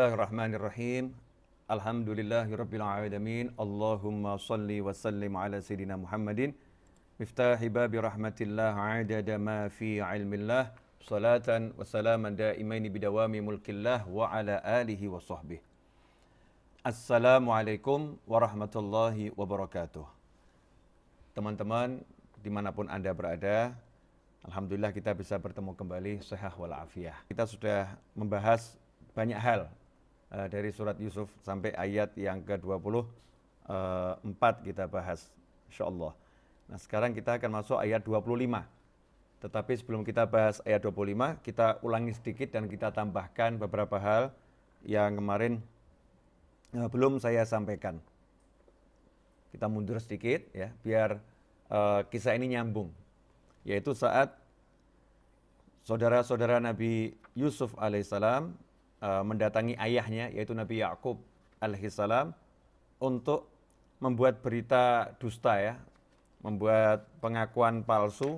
Bismillahirrahmanirrahim. Alhamdulillahirabbil alamin. Allahumma salli wa sallim ala sayidina Muhammadin miftahi babi rahmatillah adada ma fi ilmillah salatan wa salaman daimaini bidawami mulkillah wa ala alihi wa sahbihi. Assalamualaikum warahmatullahi wabarakatuh. Teman-teman dimanapun Anda berada, Alhamdulillah kita bisa bertemu kembali sehat walafiat. Kita sudah membahas banyak hal Eh, dari surat Yusuf sampai ayat yang ke-24 eh, kita bahas insyaallah. Nah, sekarang kita akan masuk ayat 25. Tetapi sebelum kita bahas ayat 25, kita ulangi sedikit dan kita tambahkan beberapa hal yang kemarin eh, belum saya sampaikan. Kita mundur sedikit ya, biar uh, kisah ini nyambung. Yaitu saat saudara-saudara Nabi Yusuf alaihissalam Eh, mendatangi ayahnya yaitu Nabi Yakub alaihissalam untuk membuat berita dusta ya, membuat pengakuan palsu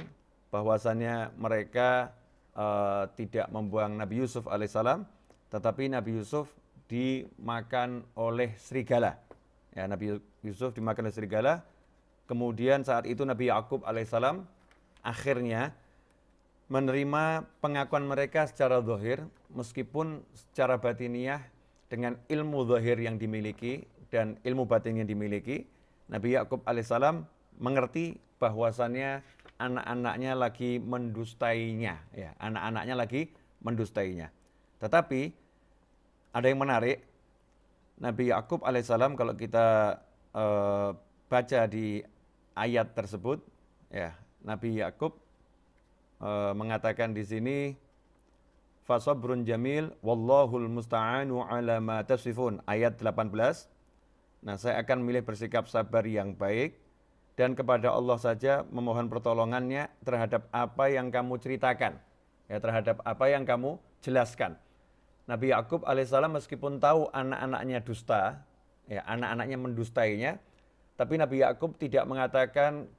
bahwasannya mereka uh, tidak membuang Nabi Yusuf alaihissalam, tetapi Nabi Yusuf dimakan oleh serigala. Ya, Nabi Yusuf dimakan oleh serigala. Kemudian saat itu Nabi Yakub alaihissalam akhirnya menerima pengakuan mereka secara zahir meskipun secara batiniah dengan ilmu zahir yang dimiliki dan ilmu batin yang dimiliki Nabi Yakub alaihissalam mengerti bahwasannya anak-anaknya lagi mendustainya ya anak-anaknya lagi mendustainya tetapi ada yang menarik Nabi Yakub alaihissalam kalau kita uh, baca di ayat tersebut ya Nabi Yakub Eh, mengatakan di sini fasabrun jamil wallahul musta'anu ala ma tasifun ayat 18 Nah, saya akan memilih bersikap sabar yang baik dan kepada Allah saja memohon pertolongannya terhadap apa yang kamu ceritakan, ya terhadap apa yang kamu jelaskan. Nabi Yakub alaihissalam meskipun tahu anak-anaknya dusta, ya anak-anaknya mendustainya, tapi Nabi Yakub tidak mengatakan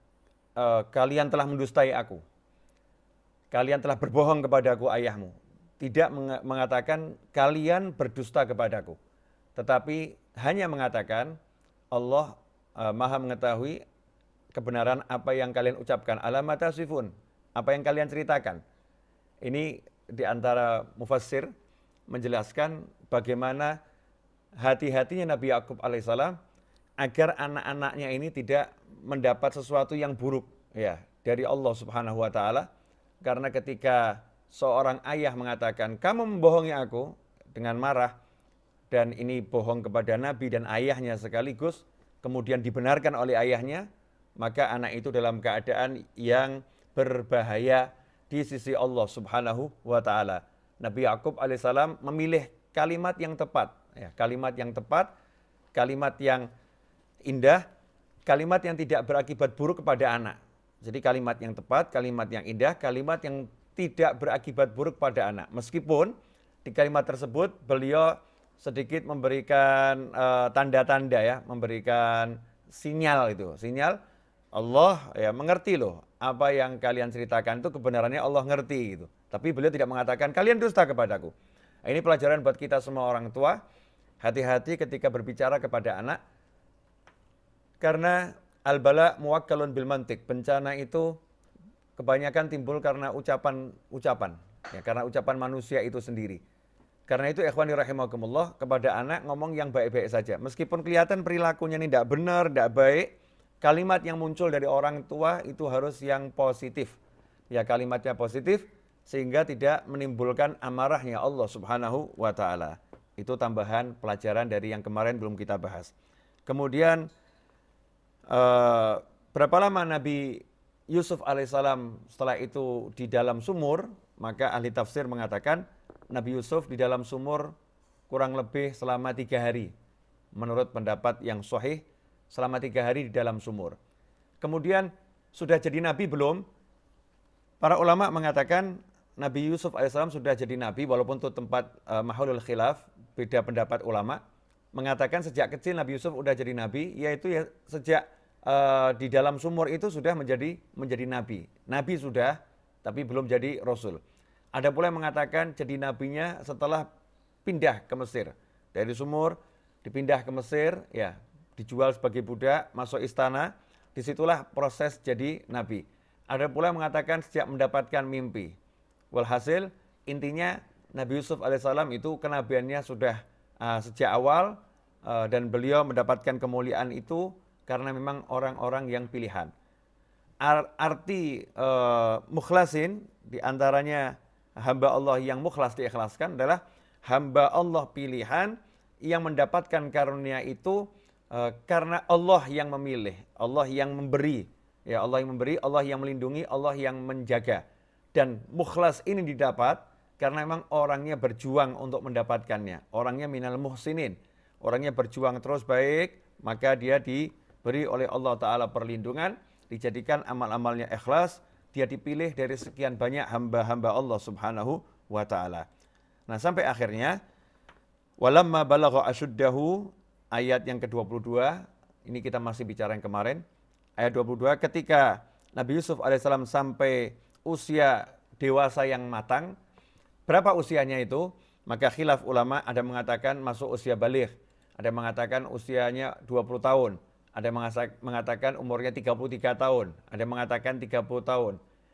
e, kalian telah mendustai aku kalian telah berbohong kepadaku ayahmu. Tidak mengatakan kalian berdusta kepadaku. Tetapi hanya mengatakan Allah uh, maha mengetahui kebenaran apa yang kalian ucapkan. Alamata sifun. Apa yang kalian ceritakan. Ini di antara mufassir menjelaskan bagaimana hati-hatinya Nabi Yakub alaihissalam agar anak-anaknya ini tidak mendapat sesuatu yang buruk ya dari Allah Subhanahu wa taala karena ketika seorang ayah mengatakan, kamu membohongi aku dengan marah, dan ini bohong kepada nabi dan ayahnya sekaligus, kemudian dibenarkan oleh ayahnya, maka anak itu dalam keadaan yang berbahaya di sisi Allah Subhanahu wa taala. Nabi Yakub alaihissalam memilih kalimat yang tepat, ya, kalimat yang tepat, kalimat yang indah, kalimat yang tidak berakibat buruk kepada anak. Jadi kalimat yang tepat, kalimat yang indah, kalimat yang tidak berakibat buruk pada anak. Meskipun di kalimat tersebut beliau sedikit memberikan eh, tanda-tanda uh, ya, memberikan sinyal itu, sinyal Allah ya mengerti loh apa yang kalian ceritakan itu kebenarannya Allah ngerti gitu. Tapi beliau tidak mengatakan kalian dusta kepadaku. Nah, ini pelajaran buat kita semua orang tua. Hati-hati ketika berbicara kepada anak karena Al-bala muwakkalun bil mantik. Bencana itu kebanyakan timbul karena ucapan-ucapan. Ya, karena ucapan manusia itu sendiri. Karena itu ikhwani rahimahumullah kepada anak ngomong yang baik-baik saja. Meskipun kelihatan perilakunya ini tidak benar, tidak baik, kalimat yang muncul dari orang tua itu harus yang positif. Ya kalimatnya positif sehingga tidak menimbulkan amarahnya Allah Subhanahu wa taala. Itu tambahan pelajaran dari yang kemarin belum kita bahas. Kemudian Eh, berapa lama Nabi Yusuf alaihissalam setelah itu di dalam sumur? Maka ahli tafsir mengatakan Nabi Yusuf di dalam sumur kurang lebih selama tiga hari. Menurut pendapat yang sahih, selama tiga hari di dalam sumur. Kemudian sudah jadi nabi belum? Para ulama mengatakan Nabi Yusuf alaihissalam sudah jadi nabi walaupun itu tempat uh, mahalul khilaf, beda pendapat ulama mengatakan sejak kecil Nabi Yusuf udah jadi nabi, yaitu ya sejak uh, di dalam sumur itu sudah menjadi menjadi nabi. Nabi sudah, tapi belum jadi rasul. Ada pula yang mengatakan jadi nabinya setelah pindah ke Mesir. Dari sumur dipindah ke Mesir, ya dijual sebagai budak, masuk istana, disitulah proses jadi nabi. Ada pula yang mengatakan sejak mendapatkan mimpi. Walhasil intinya Nabi Yusuf alaihissalam itu kenabiannya sudah uh, sejak awal uh, dan beliau mendapatkan kemuliaan itu karena memang orang-orang yang pilihan. Arti uh, mukhlasin diantaranya hamba Allah yang mukhlas diikhlaskan adalah hamba Allah pilihan yang mendapatkan karunia itu uh, karena Allah yang memilih, Allah yang memberi. Ya Allah yang memberi, Allah yang melindungi, Allah yang menjaga. Dan mukhlas ini didapat karena memang orangnya berjuang untuk mendapatkannya. Orangnya minal muhsinin. Orangnya berjuang terus baik, maka dia diberi oleh Allah Ta'ala perlindungan, dijadikan amal-amalnya ikhlas, dia dipilih dari sekian banyak hamba-hamba Allah Subhanahu wa Ta'ala. Nah sampai akhirnya, walamma balagha asyuddahu ayat yang ke-22, ini kita masih bicara yang kemarin, ayat 22, ketika Nabi Yusuf alaihissalam sampai usia dewasa yang matang, Berapa usianya itu? Maka khilaf ulama ada mengatakan masuk usia balik, ada mengatakan usianya 20 tahun, ada mengatakan umurnya 33 tahun, ada yang mengatakan 30 tahun.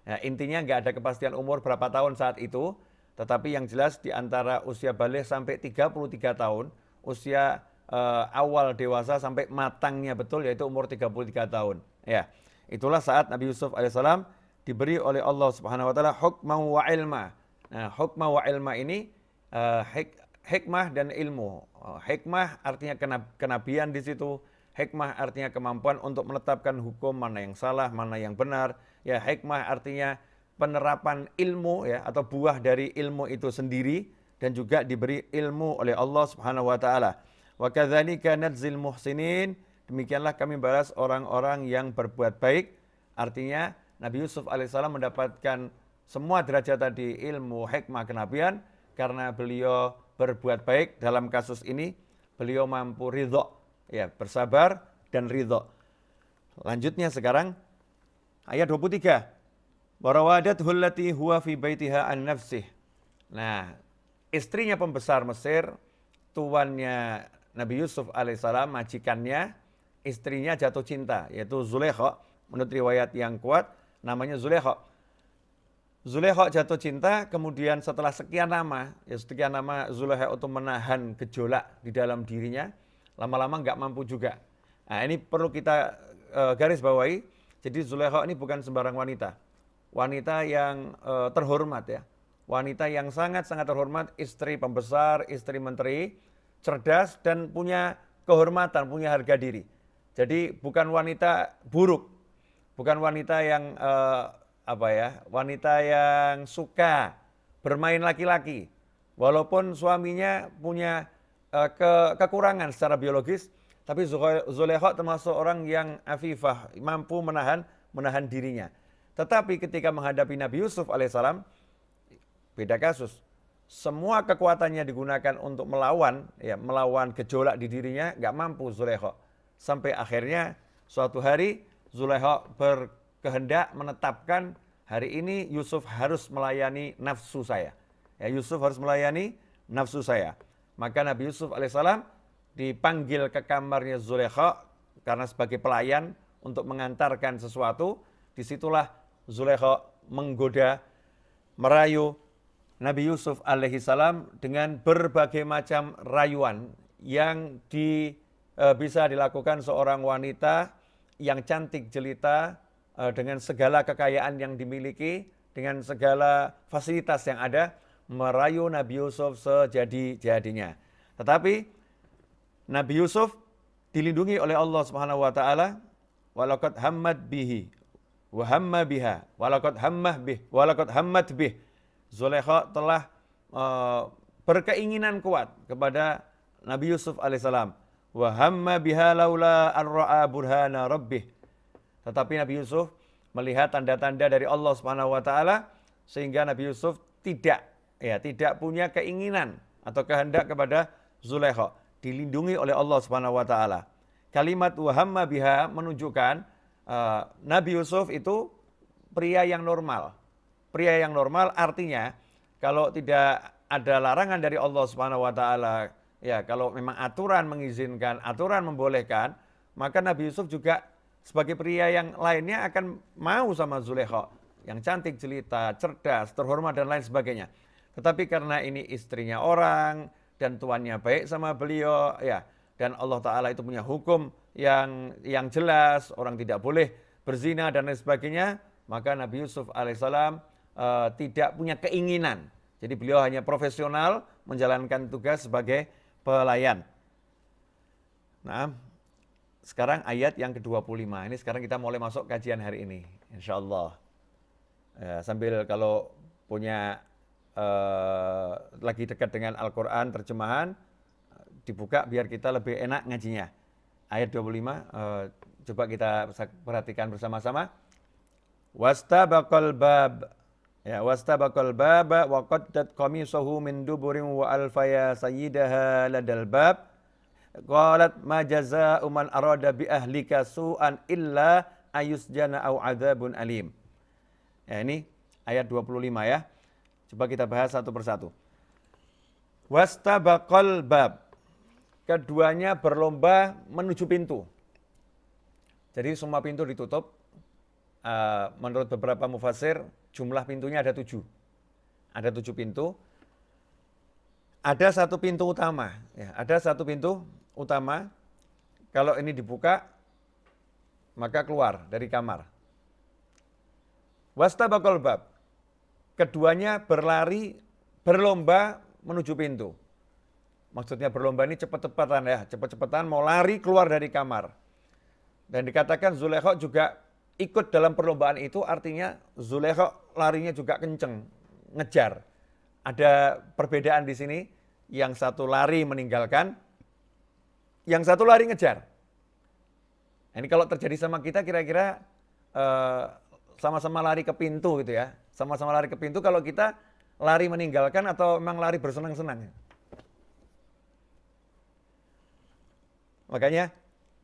Nah, intinya nggak ada kepastian umur berapa tahun saat itu, tetapi yang jelas di antara usia balik sampai 33 tahun, usia eh, awal dewasa sampai matangnya betul yaitu umur 33 tahun. Ya. Itulah saat Nabi Yusuf alaihissalam diberi oleh Allah Subhanahu wa taala hukmah wa ilma Nah, hukmah wa ilma ini uh, hik hikmah dan ilmu. Uh, hikmah artinya kenab kenabian di situ. Hikmah artinya kemampuan untuk menetapkan hukum mana yang salah, mana yang benar. Ya, hikmah artinya penerapan ilmu ya atau buah dari ilmu itu sendiri dan juga diberi ilmu oleh Allah Subhanahu wa taala. Wa kadzalika nadzil muhsinin. Demikianlah kami balas orang-orang yang berbuat baik. Artinya Nabi Yusuf alaihissalam mendapatkan semua derajat tadi ilmu, hikmah, kenabian karena beliau berbuat baik dalam kasus ini beliau mampu ridho ya bersabar dan ridho lanjutnya sekarang ayat 23 warawadat hulati huwa fi baitiha an nafsih nah istrinya pembesar Mesir tuannya Nabi Yusuf alaihissalam majikannya istrinya jatuh cinta yaitu Zulekho menurut riwayat yang kuat namanya Zulekho Zuleha jatuh cinta, kemudian setelah sekian nama, ya sekian nama Zuleha itu menahan gejolak di dalam dirinya, lama-lama nggak mampu juga. Nah ini perlu kita uh, garis bawahi, jadi Zuleha ini bukan sembarang wanita. Wanita yang uh, terhormat ya, wanita yang sangat-sangat terhormat, istri pembesar, istri menteri, cerdas dan punya kehormatan, punya harga diri. Jadi bukan wanita buruk, bukan wanita yang uh, apa ya wanita yang suka bermain laki-laki walaupun suaminya punya uh, ke, kekurangan secara biologis tapi Zuleha termasuk orang yang afifah mampu menahan menahan dirinya tetapi ketika menghadapi Nabi Yusuf alaihissalam beda kasus semua kekuatannya digunakan untuk melawan ya melawan gejolak di dirinya nggak mampu Zuleha sampai akhirnya suatu hari Zuleha ber kehendak menetapkan hari ini Yusuf harus melayani nafsu saya. Ya, Yusuf harus melayani nafsu saya. Maka Nabi Yusuf alaihissalam dipanggil ke kamarnya Zulekha karena sebagai pelayan untuk mengantarkan sesuatu. Disitulah Zulekha menggoda, merayu Nabi Yusuf alaihissalam dengan berbagai macam rayuan yang di, e, bisa dilakukan seorang wanita yang cantik jelita Eh, dengan segala kekayaan yang dimiliki, dengan segala fasilitas yang ada, merayu Nabi Yusuf sejadi-jadinya. Tetapi Nabi Yusuf dilindungi oleh Allah Subhanahu wa taala walaqad hammat bihi wa hamma biha walaqad hammah bih walaqad hammat bih Zulaikha telah uh, berkeinginan kuat kepada Nabi Yusuf alaihissalam wa hamma biha laula an ra'a burhana rabbih tetapi Nabi Yusuf melihat tanda-tanda dari Allah Subhanahu wa taala sehingga Nabi Yusuf tidak ya tidak punya keinginan atau kehendak kepada Zulekho dilindungi oleh Allah Subhanahu wa taala. Kalimat wahamma biha menunjukkan uh, Nabi Yusuf itu pria yang normal. Pria yang normal artinya kalau tidak ada larangan dari Allah Subhanahu wa taala, ya kalau memang aturan mengizinkan, aturan membolehkan, maka Nabi Yusuf juga sebagai pria yang lainnya akan mau sama Zuleho yang cantik, jelita, cerdas, terhormat dan lain sebagainya. Tetapi karena ini istrinya orang dan tuannya baik sama beliau, ya. Dan Allah Taala itu punya hukum yang yang jelas, orang tidak boleh berzina dan lain sebagainya. Maka Nabi Yusuf alaihissalam uh, tidak punya keinginan. Jadi beliau hanya profesional menjalankan tugas sebagai pelayan. Nah, sekarang ayat yang ke-25. Ini sekarang kita mulai masuk kajian hari ini. Insya Allah. Ya, eh, sambil kalau punya eh, lagi dekat dengan Al-Quran terjemahan, dibuka biar kita lebih enak ngajinya. Ayat 25, eh, coba kita perhatikan bersama-sama. Wastabaqal bab Ya, wastabaqal bab wa qaddat qamisahu min duburin wa alfaya sayyidaha ladal bab Qalat ma jazaa'u man arada bi ahlika su'an illa ayusjana au adzabun alim. Ya ini ayat 25 ya. Coba kita bahas satu persatu. Wastabaqal bab. Keduanya berlomba menuju pintu. Jadi semua pintu ditutup. Eh, menurut beberapa mufasir jumlah pintunya ada tujuh. Ada tujuh pintu. Ada satu pintu utama. Ya, ada satu pintu utama kalau ini dibuka maka keluar dari kamar. Wastabakol bab. Keduanya berlari berlomba menuju pintu. Maksudnya berlomba ini cepat-cepatan ya, cepat-cepatan mau lari keluar dari kamar. Dan dikatakan Zulekho juga ikut dalam perlombaan itu artinya Zulekho larinya juga kenceng, ngejar. Ada perbedaan di sini, yang satu lari meninggalkan, yang satu lari ngejar. Ini kalau terjadi sama kita kira-kira eh, sama-sama lari ke pintu gitu ya. Sama-sama lari ke pintu kalau kita lari meninggalkan atau memang lari bersenang-senang. Makanya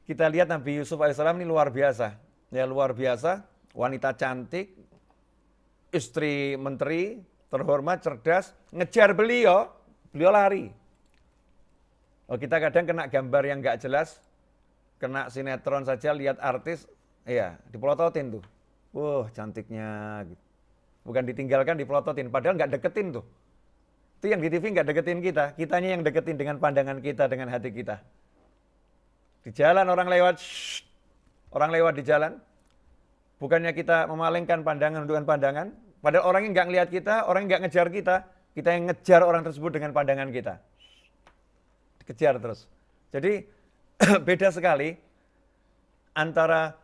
kita lihat Nabi Yusuf alaihissalam ini luar biasa. Ya luar biasa, wanita cantik, istri menteri, terhormat, cerdas, ngejar beliau, beliau lari. Oh kita kadang kena gambar yang nggak jelas, kena sinetron saja lihat artis, iya dipelototin tuh. Wah wow, cantiknya, gitu. bukan ditinggalkan dipelototin, padahal nggak deketin tuh. Itu yang di TV nggak deketin kita, kitanya yang deketin dengan pandangan kita, dengan hati kita. Di jalan orang lewat, shh, orang lewat di jalan, bukannya kita memalingkan pandangan dengan pandangan, padahal orang yang nggak ngelihat kita, orang yang nggak ngejar kita, kita yang ngejar orang tersebut dengan pandangan kita kejar terus. Jadi beda sekali antara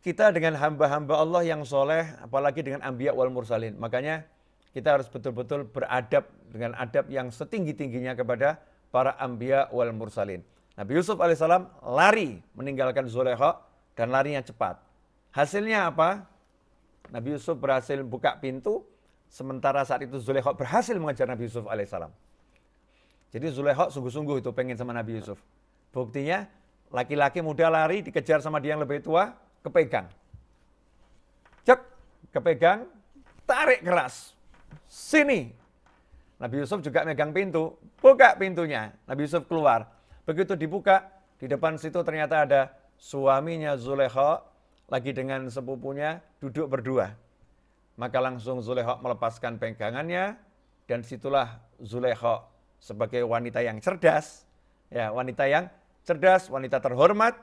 kita dengan hamba-hamba Allah yang soleh, apalagi dengan ambiya wal mursalin. Makanya kita harus betul-betul beradab dengan adab yang setinggi-tingginya kepada para ambiya wal mursalin. Nabi Yusuf alaihissalam lari meninggalkan Zuleha dan larinya cepat. Hasilnya apa? Nabi Yusuf berhasil buka pintu, sementara saat itu Zuleha berhasil mengejar Nabi Yusuf alaihissalam. Jadi Zulaiha sungguh-sungguh itu pengen sama Nabi Yusuf. Buktinya laki-laki muda lari dikejar sama dia yang lebih tua, kepegang. Cek, kepegang, tarik keras. Sini. Nabi Yusuf juga megang pintu, buka pintunya. Nabi Yusuf keluar. Begitu dibuka, di depan situ ternyata ada suaminya Zulaiha lagi dengan sepupunya duduk berdua. Maka langsung Zulaiha melepaskan pegangannya dan situlah Zulaiha sebagai wanita yang cerdas, ya wanita yang cerdas, wanita terhormat,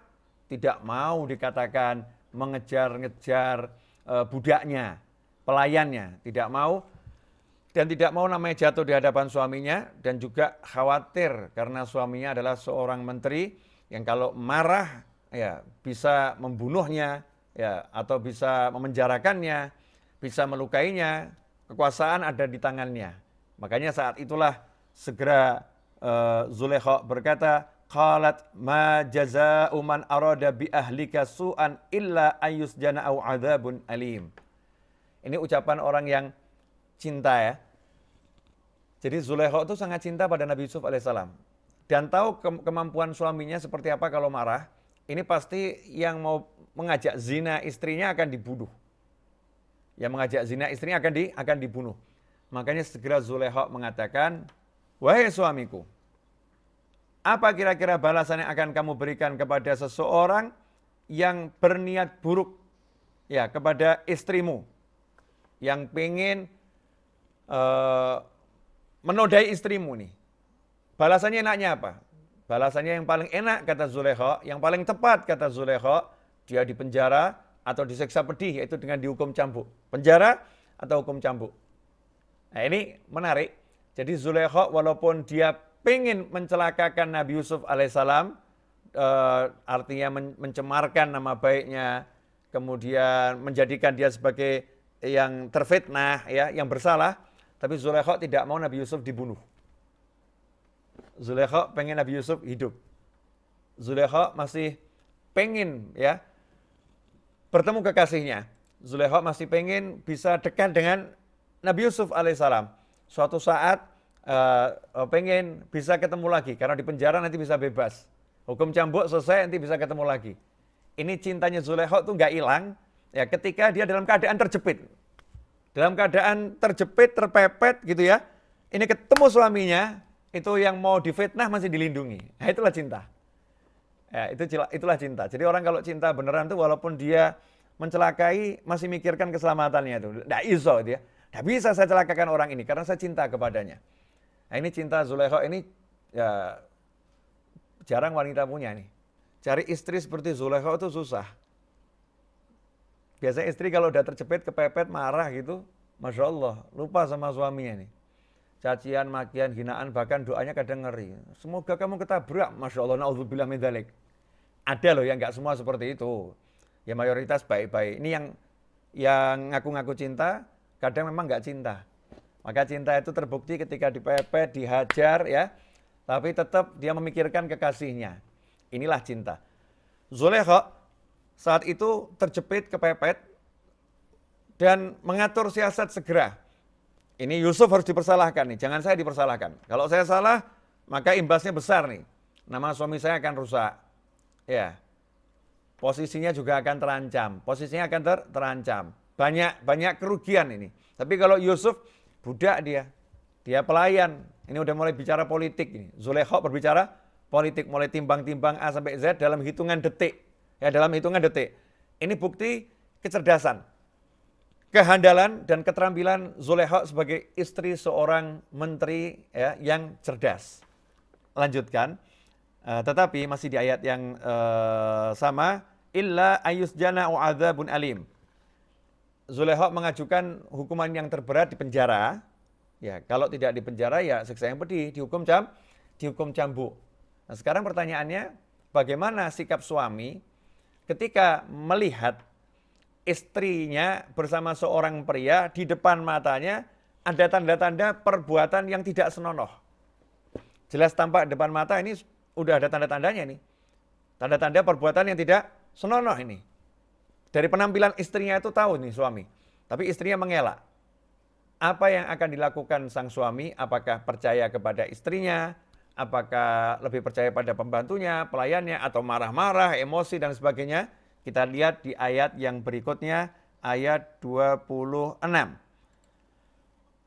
tidak mau dikatakan mengejar-ngejar e, budaknya, pelayannya, tidak mau dan tidak mau namanya jatuh di hadapan suaminya dan juga khawatir karena suaminya adalah seorang menteri yang kalau marah ya bisa membunuhnya ya atau bisa memenjarakannya, bisa melukainya, kekuasaan ada di tangannya. Makanya saat itulah Segera uh, Zulekha berkata, Qalat ma jaza'u man arada bi ahlika su'an illa ayus jana au adabun alim. Ini ucapan orang yang cinta ya. Jadi Zulekha itu sangat cinta pada Nabi Yusuf alaihissalam. Dan tahu ke kemampuan suaminya seperti apa kalau marah. Ini pasti yang mau mengajak zina istrinya akan dibunuh. Yang mengajak zina istrinya akan di akan dibunuh. Makanya segera Zulekha mengatakan, Wahai suamiku, apa kira-kira balasan yang akan kamu berikan kepada seseorang yang berniat buruk ya kepada istrimu yang pengen uh, eh, menodai istrimu nih. Balasannya enaknya apa? Balasannya yang paling enak kata Zulekho, yang paling tepat kata Zulekho, dia di penjara atau disiksa pedih yaitu dengan dihukum cambuk. Penjara atau hukum cambuk. Nah ini menarik. Jadi Zulekho walaupun dia pengen mencelakakan Nabi Yusuf alaihissalam, eh, artinya mencemarkan nama baiknya, kemudian menjadikan dia sebagai yang terfitnah, ya, yang bersalah, tapi Zulekho tidak mau Nabi Yusuf dibunuh. Zulekho pengen Nabi Yusuf hidup. Zulekho masih pengen ya bertemu kekasihnya. Zulekho masih pengen bisa dekat dengan Nabi Yusuf alaihissalam suatu saat uh, pengen bisa ketemu lagi karena di penjara nanti bisa bebas. Hukum cambuk selesai nanti bisa ketemu lagi. Ini cintanya Zulekho tuh nggak hilang ya ketika dia dalam keadaan terjepit. Dalam keadaan terjepit, terpepet gitu ya. Ini ketemu suaminya, itu yang mau difitnah masih dilindungi. Nah, itulah cinta. Ya, itu itulah cinta. Jadi orang kalau cinta beneran tuh walaupun dia mencelakai masih mikirkan keselamatannya itu. Nggak iso gitu ya. Tidak nah, bisa saya celakakan orang ini karena saya cinta kepadanya. Nah, ini cinta Zulekho ini ya, jarang wanita punya nih. Cari istri seperti Zulekho itu susah. Biasanya istri kalau udah terjepit, kepepet, marah gitu, Masya Allah, lupa sama suaminya nih. Cacian, makian, hinaan, bahkan doanya kadang ngeri. Semoga kamu ketabrak, Masya Allah, na'udzubillah min dalik. Ada loh yang nggak semua seperti itu. Ya mayoritas baik-baik. Ini yang yang ngaku-ngaku cinta, kadang memang nggak cinta. Maka cinta itu terbukti ketika dipepet, dihajar ya, tapi tetap dia memikirkan kekasihnya. Inilah cinta. Zulekha saat itu terjepit kepepet dan mengatur siasat segera. Ini Yusuf harus dipersalahkan nih, jangan saya dipersalahkan. Kalau saya salah, maka imbasnya besar nih. Nama suami saya akan rusak. Ya, posisinya juga akan terancam, posisinya akan ter terancam banyak banyak kerugian ini. Tapi kalau Yusuf budak dia, dia pelayan. Ini udah mulai bicara politik ini. Zulekho berbicara politik mulai timbang-timbang A sampai Z dalam hitungan detik. Ya dalam hitungan detik. Ini bukti kecerdasan. Kehandalan dan keterampilan Zulekho sebagai istri seorang menteri ya, yang cerdas. Lanjutkan. Uh, tetapi masih di ayat yang uh, sama illa jana wa alim Zuleha mengajukan hukuman yang terberat di penjara. Ya, kalau tidak di penjara ya siksa yang pedih, dihukum jam, dihukum cambuk. Nah, sekarang pertanyaannya, bagaimana sikap suami ketika melihat istrinya bersama seorang pria di depan matanya ada tanda-tanda perbuatan yang tidak senonoh. Jelas tampak depan mata ini udah ada tanda-tandanya nih. Tanda-tanda perbuatan yang tidak senonoh ini. Dari penampilan istrinya itu tahu nih suami. Tapi istrinya mengelak. Apa yang akan dilakukan sang suami? Apakah percaya kepada istrinya? Apakah lebih percaya pada pembantunya, pelayannya, atau marah-marah, emosi, dan sebagainya? Kita lihat di ayat yang berikutnya, ayat 26.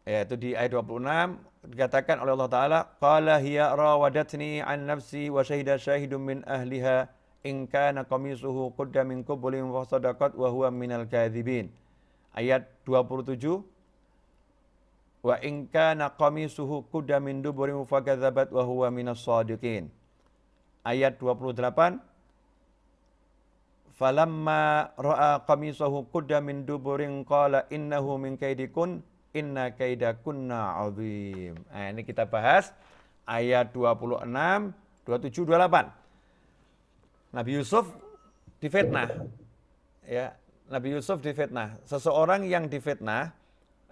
Yaitu di ayat 26, dikatakan oleh Allah Ta'ala, Qala hiya rawadatni an nafsi wa syahidah syahidun min ahliha in kana qamisuhu qudda min qubulin wa sadaqat wa huwa minal kadzibin. Ayat 27 Wa in kana qamisuhu qudda min duburin fa kadzabat wa huwa minas shadiqin. Ayat 28 Falamma ra'a qamisahu qudda min duburin qala innahu min kaidikun inna kaidakunna azim. Nah, ini kita bahas ayat 26, 27, 28. Nabi Yusuf difitnah. Ya, Nabi Yusuf difitnah. Seseorang yang difitnah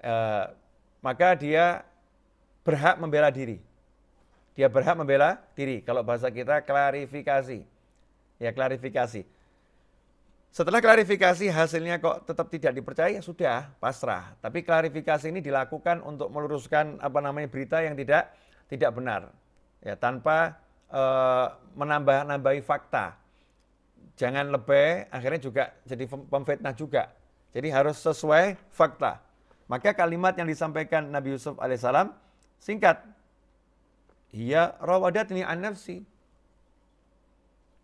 eh, maka dia berhak membela diri. Dia berhak membela diri. Kalau bahasa kita klarifikasi. Ya, klarifikasi. Setelah klarifikasi hasilnya kok tetap tidak dipercaya, ya sudah pasrah. Tapi klarifikasi ini dilakukan untuk meluruskan apa namanya berita yang tidak tidak benar. Ya, tanpa e, menambah-nambahi fakta jangan lebih, akhirnya juga jadi pemfitnah juga. Jadi harus sesuai fakta. Maka kalimat yang disampaikan Nabi Yusuf alaihissalam singkat. Ia ini an nafsi.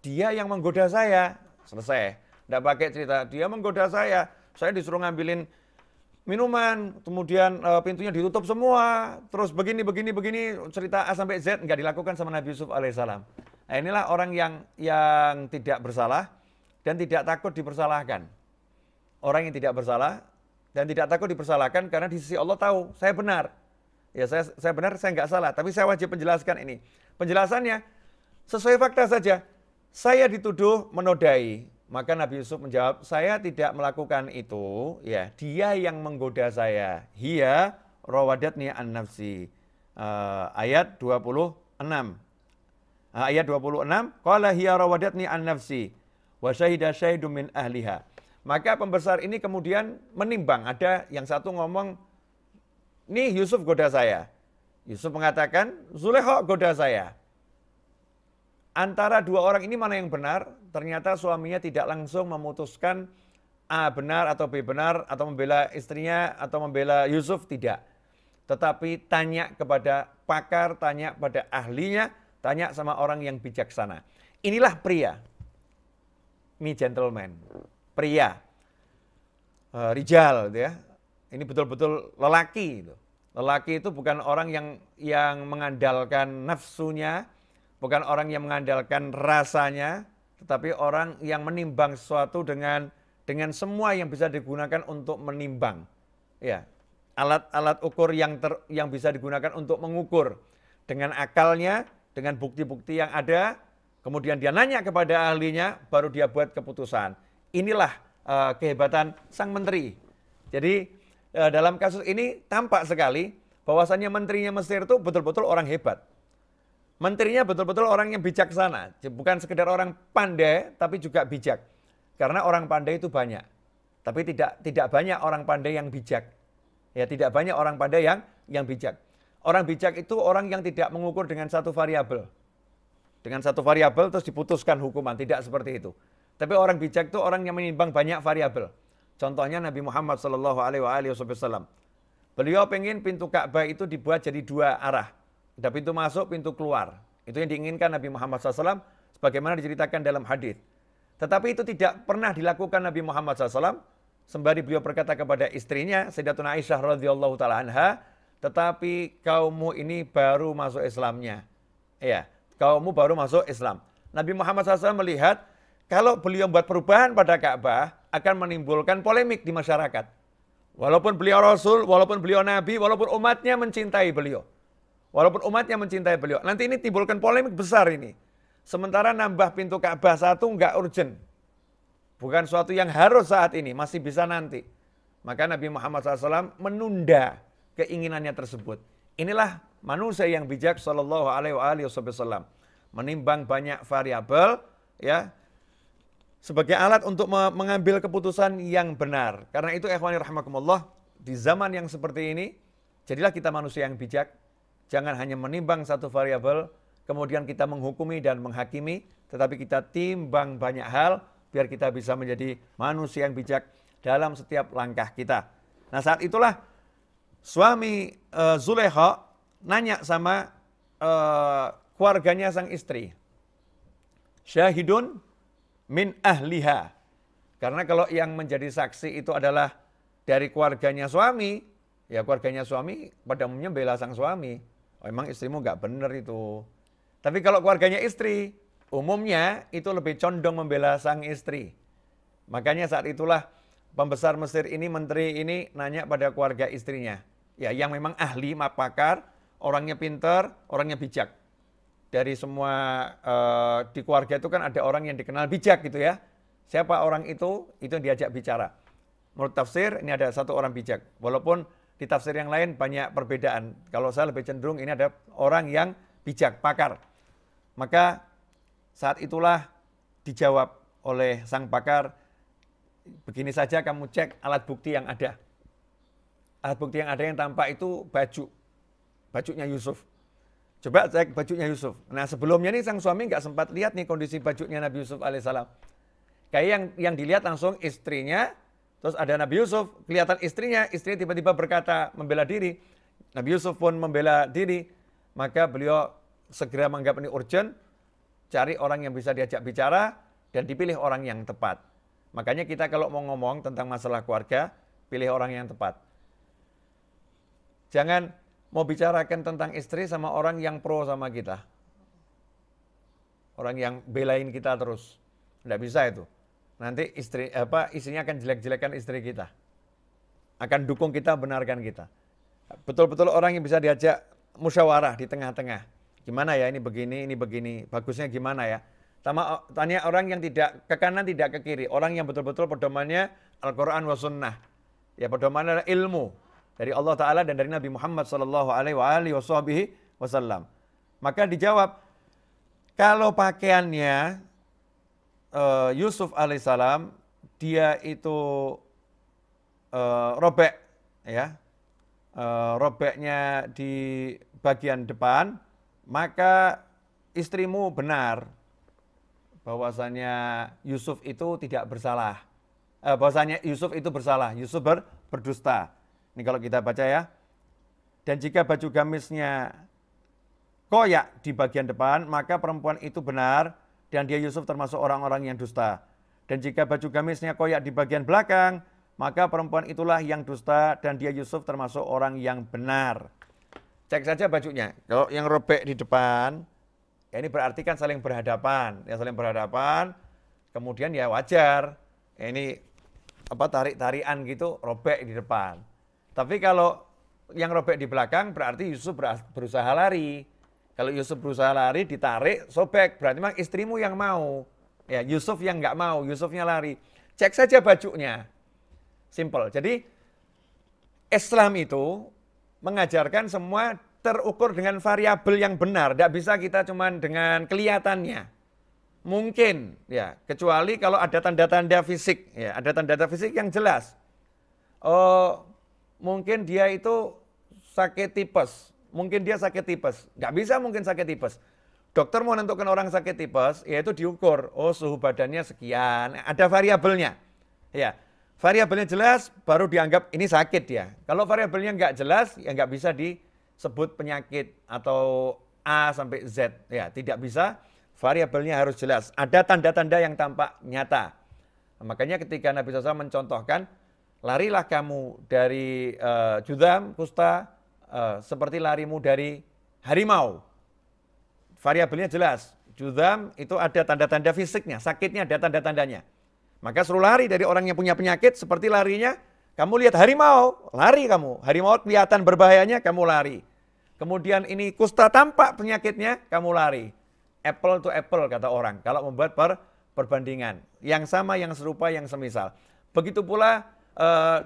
Dia yang menggoda saya. Selesai. Tidak pakai cerita. Dia menggoda saya. Saya disuruh ngambilin minuman, kemudian e, pintunya ditutup semua, terus begini, begini, begini, cerita A sampai Z nggak dilakukan sama Nabi Yusuf alaihissalam. Nah, inilah orang yang yang tidak bersalah dan tidak takut dipersalahkan. Orang yang tidak bersalah dan tidak takut dipersalahkan karena di sisi Allah tahu saya benar. Ya saya saya benar, saya nggak salah, tapi saya wajib menjelaskan ini. Penjelasannya sesuai fakta saja. Saya dituduh menodai, maka Nabi Yusuf menjawab, saya tidak melakukan itu, ya dia yang menggoda saya. Hia rawadatni an nafsi. Uh, eh, ayat 26. Ah, ayat 26, qala hiya rawadatni an nafsi wa syahida syahidun min ahliha. Maka pembesar ini kemudian menimbang, ada yang satu ngomong, nih Yusuf goda saya. Yusuf mengatakan, Zulehok goda saya. Antara dua orang ini mana yang benar? Ternyata suaminya tidak langsung memutuskan A benar atau B benar atau membela istrinya atau membela Yusuf tidak. Tetapi tanya kepada pakar, tanya pada ahlinya, Tanya sama orang yang bijaksana. Inilah pria. Ini gentleman. Pria. Uh, rijal gitu ya. Ini betul-betul lelaki itu. Lelaki itu bukan orang yang yang mengandalkan nafsunya, bukan orang yang mengandalkan rasanya, tetapi orang yang menimbang sesuatu dengan dengan semua yang bisa digunakan untuk menimbang. Ya, alat-alat ukur yang ter, yang bisa digunakan untuk mengukur dengan akalnya, dengan bukti-bukti yang ada, kemudian dia nanya kepada ahlinya, baru dia buat keputusan. Inilah uh, kehebatan sang menteri. Jadi uh, dalam kasus ini tampak sekali bahwasannya menterinya Mesir itu betul-betul orang hebat. Menterinya betul-betul orang yang bijaksana, bukan sekedar orang pandai tapi juga bijak. Karena orang pandai itu banyak, tapi tidak tidak banyak orang pandai yang bijak. Ya tidak banyak orang pandai yang yang bijak. Orang bijak itu orang yang tidak mengukur dengan satu variabel. Dengan satu variabel terus diputuskan hukuman, tidak seperti itu. Tapi orang bijak itu orang yang menimbang banyak variabel. Contohnya Nabi Muhammad SAW. Beliau pengen pintu Ka'bah itu dibuat jadi dua arah. Ada pintu masuk, pintu keluar. Itu yang diinginkan Nabi Muhammad SAW sebagaimana diceritakan dalam hadis. Tetapi itu tidak pernah dilakukan Nabi Muhammad SAW sembari beliau berkata kepada istrinya Sayyidatuna Aisyah radhiyallahu taala anha, tetapi kaummu ini baru masuk Islamnya. Ya, kaummu baru masuk Islam. Nabi Muhammad SAW melihat kalau beliau buat perubahan pada Ka'bah akan menimbulkan polemik di masyarakat. Walaupun beliau Rasul, walaupun beliau Nabi, walaupun umatnya mencintai beliau. Walaupun umatnya mencintai beliau. Nanti ini timbulkan polemik besar ini. Sementara nambah pintu Ka'bah satu enggak urgent. Bukan suatu yang harus saat ini, masih bisa nanti. Maka Nabi Muhammad SAW menunda keinginannya tersebut. Inilah manusia yang bijak sallallahu alaihi wasallam menimbang banyak variabel ya sebagai alat untuk mengambil keputusan yang benar. Karena itu ikhwani rahimakumullah di zaman yang seperti ini jadilah kita manusia yang bijak. Jangan hanya menimbang satu variabel kemudian kita menghukumi dan menghakimi, tetapi kita timbang banyak hal biar kita bisa menjadi manusia yang bijak dalam setiap langkah kita. Nah, saat itulah Suami uh, eh, Zuleha nanya sama uh, keluarganya sang istri. Syahidun min ahliha. Karena kalau yang menjadi saksi itu adalah dari keluarganya suami, ya keluarganya suami pada umumnya bela sang suami. Oh, emang istrimu gak benar itu. Tapi kalau keluarganya istri, umumnya itu lebih condong membela sang istri. Makanya saat itulah pembesar Mesir ini, menteri ini nanya pada keluarga istrinya, ya yang memang ahli pakar, orangnya pinter, orangnya bijak. Dari semua uh, di keluarga itu kan ada orang yang dikenal bijak gitu ya. Siapa orang itu, itu yang diajak bicara. Menurut tafsir ini ada satu orang bijak. Walaupun di tafsir yang lain banyak perbedaan. Kalau saya lebih cenderung ini ada orang yang bijak, pakar. Maka saat itulah dijawab oleh sang pakar, begini saja kamu cek alat bukti yang ada alat bukti yang ada yang tampak itu baju. Bajunya Yusuf. Coba cek bajunya Yusuf. Nah sebelumnya nih sang suami nggak sempat lihat nih kondisi bajunya Nabi Yusuf alaihissalam. Kayak yang yang dilihat langsung istrinya, terus ada Nabi Yusuf, kelihatan istrinya, istrinya tiba-tiba berkata membela diri. Nabi Yusuf pun membela diri, maka beliau segera menganggap ini urgent, cari orang yang bisa diajak bicara, dan dipilih orang yang tepat. Makanya kita kalau mau ngomong tentang masalah keluarga, pilih orang yang tepat. Jangan mau bicarakan tentang istri sama orang yang pro sama kita. Orang yang belain kita terus. Tidak bisa itu. Nanti istri apa isinya akan jelek-jelekan istri kita. Akan dukung kita, benarkan kita. Betul-betul orang yang bisa diajak musyawarah di tengah-tengah. Gimana ya ini begini, ini begini. Bagusnya gimana ya? Tama, tanya orang yang tidak ke kanan, tidak ke kiri. Orang yang betul-betul pedomannya Al-Quran wa Sunnah. Ya pedomannya ilmu dari Allah Taala dan dari Nabi Muhammad Shallallahu Alaihi Wasallam. Maka dijawab, kalau pakaiannya eh, Yusuf Alaihissalam dia itu eh, robek, ya, eh, robeknya di bagian depan, maka istrimu benar bahwasanya Yusuf itu tidak bersalah. bahwasanya Yusuf itu bersalah, Yusuf ber, berdusta. Ini kalau kita baca ya. Dan jika baju gamisnya koyak di bagian depan, maka perempuan itu benar dan dia Yusuf termasuk orang-orang yang dusta. Dan jika baju gamisnya koyak di bagian belakang, maka perempuan itulah yang dusta dan dia Yusuf termasuk orang yang benar. Cek saja bajunya. Kalau yang robek di depan, ya ini berarti kan saling berhadapan. Yang saling berhadapan, kemudian ya wajar. ini apa tarik-tarian gitu robek di depan. Tapi kalau yang robek di belakang berarti Yusuf berusaha lari. Kalau Yusuf berusaha lari ditarik sobek berarti memang istrimu yang mau. Ya Yusuf yang nggak mau, Yusufnya lari. Cek saja bajunya. Simple. Jadi Islam itu mengajarkan semua terukur dengan variabel yang benar. Tidak bisa kita cuman dengan kelihatannya. Mungkin ya, kecuali kalau ada tanda-tanda fisik, ya, ada tanda-tanda fisik yang jelas. Oh, mungkin dia itu sakit tipes. Mungkin dia sakit tipes. Nggak bisa mungkin sakit tipes. Dokter mau menentukan orang sakit tipes, yaitu diukur. Oh, suhu badannya sekian. Ada variabelnya. Ya, variabelnya jelas, baru dianggap ini sakit ya. Kalau variabelnya nggak jelas, ya nggak bisa disebut penyakit atau A sampai Z. Ya, tidak bisa. Variabelnya harus jelas. Ada tanda-tanda yang tampak nyata. Makanya ketika Nabi SAW mencontohkan, larilah kamu dari uh, eh, judam kusta uh, seperti larimu dari harimau. Variabelnya jelas. Judam itu ada tanda-tanda fisiknya, sakitnya ada tanda-tandanya. Maka suruh lari dari orang yang punya penyakit seperti larinya kamu lihat harimau, lari kamu. Harimau kelihatan berbahayanya, kamu lari. Kemudian ini kusta tampak penyakitnya, kamu lari. Apple to apple kata orang. Kalau membuat per perbandingan. Yang sama, yang serupa, yang semisal. Begitu pula Eh,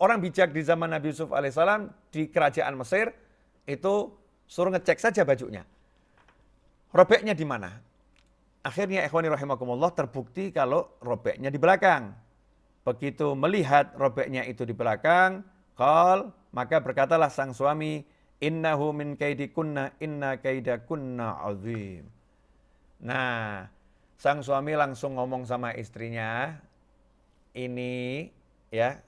orang bijak di zaman Nabi Yusuf alaihissalam di kerajaan Mesir itu suruh ngecek saja bajunya. Robeknya di mana? Akhirnya ikhwani rahimakumullah terbukti kalau robeknya di belakang. Begitu melihat robeknya itu di belakang, kal maka berkatalah sang suami, innahu min kaidikunna inna kaidakunna azim. Nah, sang suami langsung ngomong sama istrinya, ini ya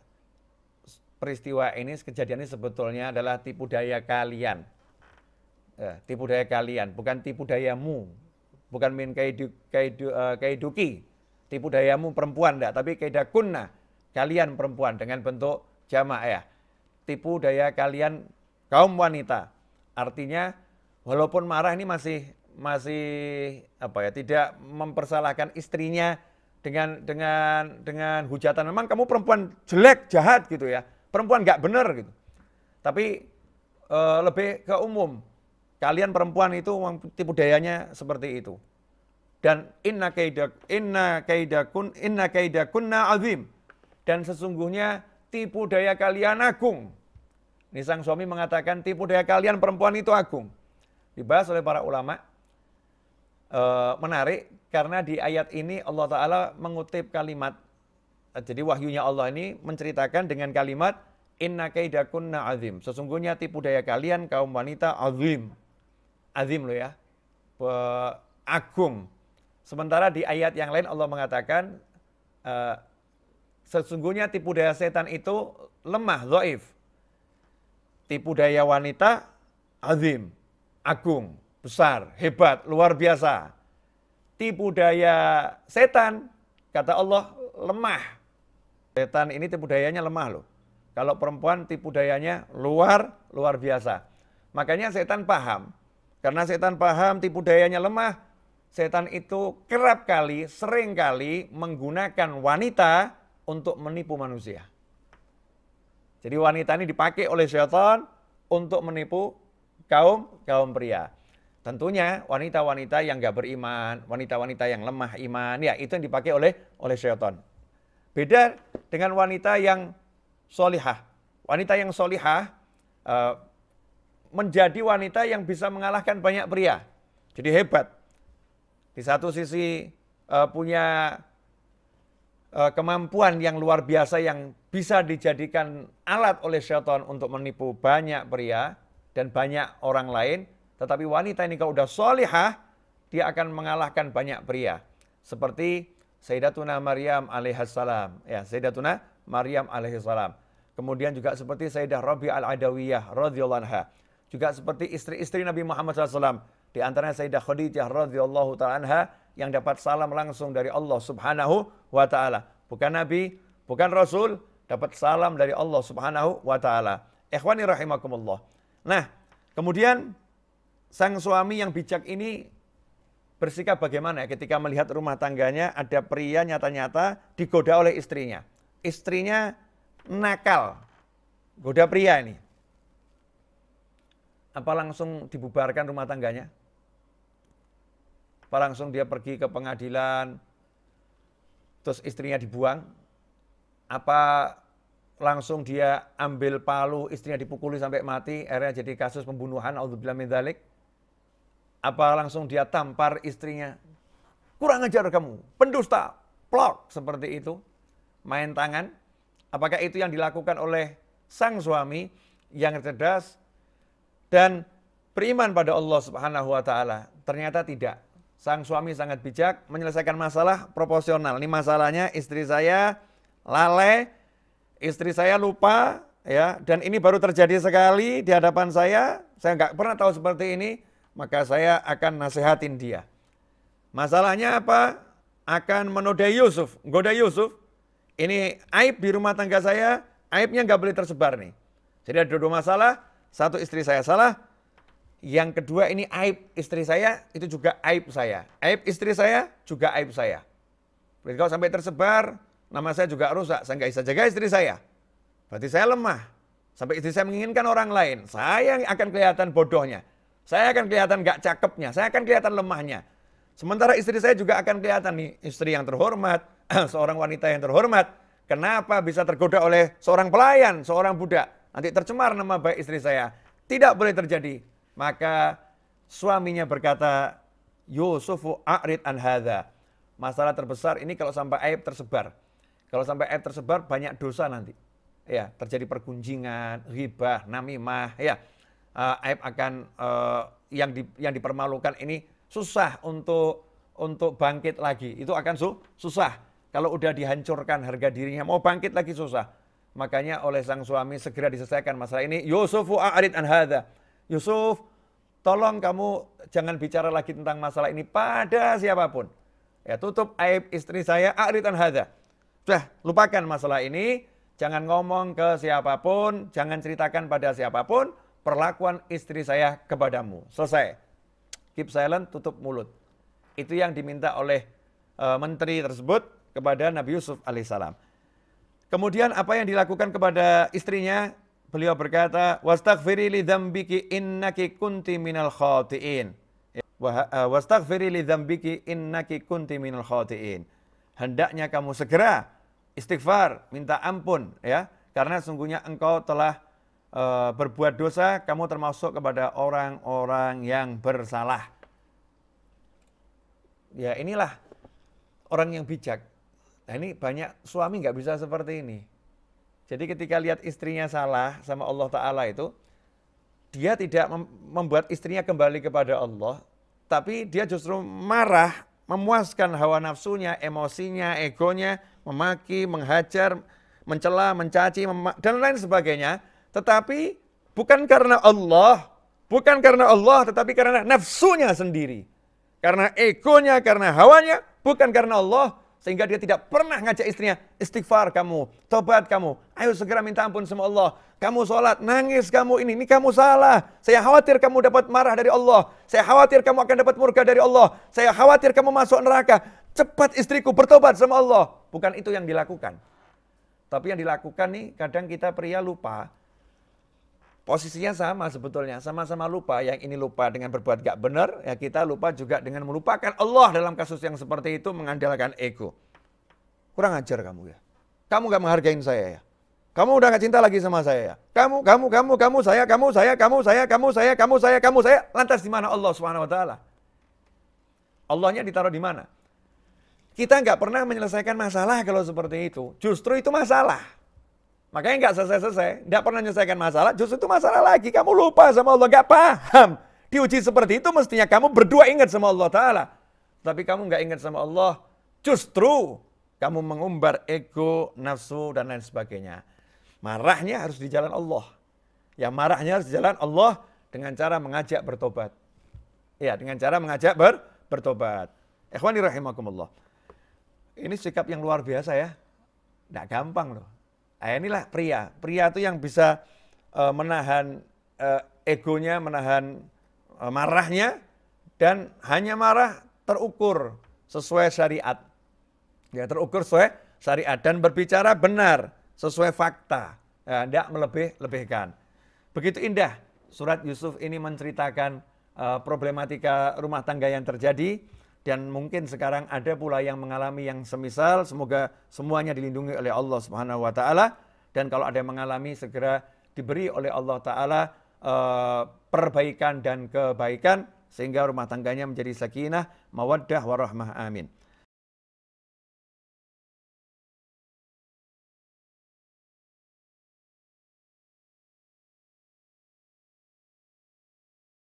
peristiwa ini kejadian ini sebetulnya adalah tipu daya kalian. Ya, tipu daya kalian, bukan tipu dayamu. Bukan min kaidu, kaidu, uh, kaiduki, tipu dayamu perempuan enggak, tapi kaidakunna, kalian perempuan dengan bentuk jamak ya. Tipu daya kalian kaum wanita. Artinya walaupun marah ini masih masih apa ya, tidak mempersalahkan istrinya dengan dengan dengan hujatan memang kamu perempuan jelek jahat gitu ya perempuan nggak bener gitu tapi e, lebih ke umum kalian perempuan itu tipu dayanya seperti itu dan inna kaida inna kaidakun inna kaidakunna azim dan sesungguhnya tipu daya kalian agung ini sang suami mengatakan tipu daya kalian perempuan itu agung dibahas oleh para ulama e, menarik karena di ayat ini Allah Ta'ala mengutip kalimat, eh, jadi wahyunya Allah ini menceritakan dengan kalimat, Inna kaidakunna azim. Sesungguhnya tipu daya kalian kaum wanita azim. Azim loh ya. Be agung. Sementara di ayat yang lain Allah mengatakan, eh, sesungguhnya tipu daya setan itu lemah, zaif. Tipu daya wanita azim, agung, besar, hebat, luar biasa tipu daya setan, kata Allah lemah. Setan ini tipu dayanya lemah loh. Kalau perempuan tipu dayanya luar luar biasa. Makanya setan paham. Karena setan paham tipu dayanya lemah, setan itu kerap kali, sering kali menggunakan wanita untuk menipu manusia. Jadi wanita ini dipakai oleh setan untuk menipu kaum kaum pria. Tentunya wanita-wanita yang gak beriman, wanita-wanita yang lemah iman, ya itu yang dipakai oleh oleh syaitan. Beda dengan wanita yang solihah. Wanita yang solihah e, menjadi wanita yang bisa mengalahkan banyak pria. Jadi hebat. Di satu sisi e, punya e, kemampuan yang luar biasa yang bisa dijadikan alat oleh syaitan untuk menipu banyak pria dan banyak orang lain tetapi wanita ini kalau udah solihah, dia akan mengalahkan banyak pria. Seperti Sayyidatuna Maryam alaihissalam. Ya, Sayyidatuna Maryam alaihissalam. Kemudian juga seperti Sayyidah Rabi al-Adawiyah radhiyallahu anha. Juga seperti istri-istri Nabi Muhammad SAW. Di antaranya Sayyidah Khadijah radhiyallahu ta'ala anha yang dapat salam langsung dari Allah subhanahu wa ta'ala. Bukan Nabi, bukan Rasul, dapat salam dari Allah subhanahu wa ta'ala. Ikhwani rahimakumullah. Nah, kemudian sang suami yang bijak ini bersikap bagaimana ya? ketika melihat rumah tangganya ada pria nyata-nyata digoda oleh istrinya. Istrinya nakal, goda pria ini. Apa langsung dibubarkan rumah tangganya? Apa langsung dia pergi ke pengadilan, terus istrinya dibuang? Apa langsung dia ambil palu, istrinya dipukuli sampai mati, akhirnya jadi kasus pembunuhan, Alhamdulillah, min apa langsung dia tampar istrinya? Kurang ajar kamu, pendusta, plok seperti itu. Main tangan, apakah itu yang dilakukan oleh sang suami yang cerdas dan beriman pada Allah Subhanahu wa taala? Ternyata tidak. Sang suami sangat bijak menyelesaikan masalah proporsional. Ini masalahnya istri saya lalai, istri saya lupa, ya dan ini baru terjadi sekali di hadapan saya saya nggak pernah tahu seperti ini maka saya akan nasihatin dia. Masalahnya apa? Akan menodai Yusuf, goda Yusuf. Ini aib di rumah tangga saya, aibnya nggak boleh tersebar nih. Jadi ada dua masalah, satu istri saya salah, yang kedua ini aib istri saya, itu juga aib saya. Aib istri saya juga aib saya. Berarti kalau sampai tersebar, nama saya juga rusak, saya nggak bisa jaga istri saya. Berarti saya lemah. Sampai istri saya menginginkan orang lain, saya yang akan kelihatan bodohnya. Saya akan kelihatan gak cakepnya, saya akan kelihatan lemahnya. Sementara istri saya juga akan kelihatan nih, istri yang terhormat, seorang wanita yang terhormat. Kenapa bisa tergoda oleh seorang pelayan, seorang budak? Nanti tercemar nama baik istri saya. Tidak boleh terjadi. Maka suaminya berkata, Yusufu a'rid an hadha. Masalah terbesar ini kalau sampai aib tersebar. Kalau sampai aib tersebar banyak dosa nanti. Ya, terjadi pergunjingan, ghibah, namimah, ya uh, aib akan uh, yang di, yang dipermalukan ini susah untuk untuk bangkit lagi. Itu akan su susah kalau udah dihancurkan harga dirinya mau bangkit lagi susah. Makanya oleh sang suami segera diselesaikan masalah ini. Yusufu a'rid an hadha. Yusuf, tolong kamu jangan bicara lagi tentang masalah ini pada siapapun. Ya tutup aib istri saya a'rid an hadha. Sudah, lupakan masalah ini. Jangan ngomong ke siapapun, jangan ceritakan pada siapapun perlakuan istri saya kepadamu. Selesai. Keep silent, tutup mulut. Itu yang diminta oleh e, menteri tersebut kepada Nabi Yusuf alaihissalam. Kemudian apa yang dilakukan kepada istrinya? Beliau berkata, "Wastaghfiri li dzambiki innaki kunti minal khati'in." Eh, Wastaghfiri li dzambiki innaki kunti minal khati'in. Hendaknya kamu segera istighfar, minta ampun ya, karena sungguhnya engkau telah Eh, berbuat dosa, kamu termasuk kepada orang-orang yang bersalah. Ya inilah orang yang bijak. Nah ini banyak suami nggak bisa seperti ini. Jadi ketika lihat istrinya salah sama Allah Ta'ala itu, dia tidak membuat istrinya kembali kepada Allah, tapi dia justru marah, memuaskan hawa nafsunya, emosinya, egonya, memaki, menghajar, mencela, mencaci, dan lain sebagainya tetapi bukan karena Allah, bukan karena Allah, tetapi karena nafsunya sendiri. Karena egonya, karena hawanya, bukan karena Allah, sehingga dia tidak pernah ngajak istrinya, istighfar kamu, tobat kamu, ayo segera minta ampun sama Allah. Kamu sholat, nangis kamu ini, ini kamu salah. Saya khawatir kamu dapat marah dari Allah. Saya khawatir kamu akan dapat murka dari Allah. Saya khawatir kamu masuk neraka. Cepat istriku bertobat sama Allah. Bukan itu yang dilakukan. Tapi yang dilakukan nih, kadang kita pria lupa posisinya sama sebetulnya, sama-sama lupa. Yang ini lupa dengan berbuat gak benar, ya kita lupa juga dengan melupakan Allah dalam kasus yang seperti itu mengandalkan ego. Kurang ajar kamu ya. Kamu gak menghargain saya ya. Kamu udah gak cinta lagi sama saya ya. Kamu, kamu, kamu, kamu, saya, kamu, saya, kamu, saya, kamu, saya, kamu, saya, kamu, saya. Lantas di mana Allah swt? taala? Allahnya ditaruh di mana? Kita nggak pernah menyelesaikan masalah kalau seperti itu. Justru itu masalah. Makanya nggak selesai-selesai, nggak pernah menyelesaikan masalah, justru itu masalah lagi. Kamu lupa sama Allah, nggak paham. Diuji seperti itu mestinya kamu berdua ingat sama Allah Ta'ala. Tapi kamu nggak ingat sama Allah, justru kamu mengumbar ego, nafsu, dan lain sebagainya. Marahnya harus di jalan Allah. yang marahnya harus di jalan Allah dengan cara mengajak bertobat. Ya, dengan cara mengajak ber, bertobat. Ikhwani rahimakumullah. Ini sikap yang luar biasa ya. Tidak gampang loh. Nah, inilah pria. Pria itu yang bisa uh, menahan uh, egonya, menahan uh, marahnya, dan hanya marah terukur sesuai syariat. Ya, terukur sesuai syariat dan berbicara benar sesuai fakta. Ya, tidak melebih-lebihkan. Begitu indah surat Yusuf ini menceritakan uh, problematika rumah tangga yang terjadi dan mungkin sekarang ada pula yang mengalami yang semisal semoga semuanya dilindungi oleh Allah Subhanahu wa taala dan kalau ada yang mengalami segera diberi oleh Allah taala uh, perbaikan dan kebaikan sehingga rumah tangganya menjadi sakinah mawaddah warahmah amin